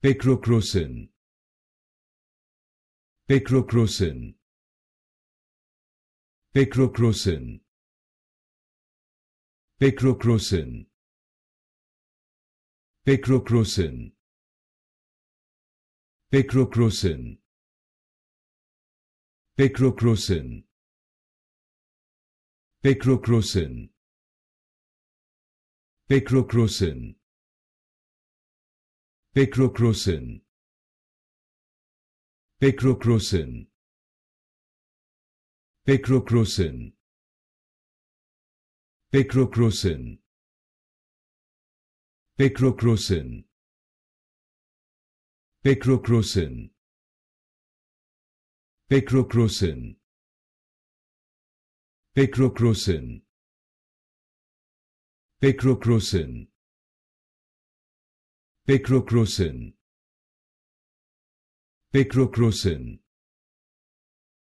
Pecrocrosin Pecrocrosin Pecrocrosin Pecrocrosin Pecrocrosin Pecrocrosin Pecrocrosin Pecrocrosin Pecrocrosin Picrocrocin. Picrocrocin. Picrocrocin. Picrocrocin. Picrocrocin. Picrocrocin. Picrocrocin. Picrocrocin. Pecrocrosin Pecrocrosin. Pecrocrosin.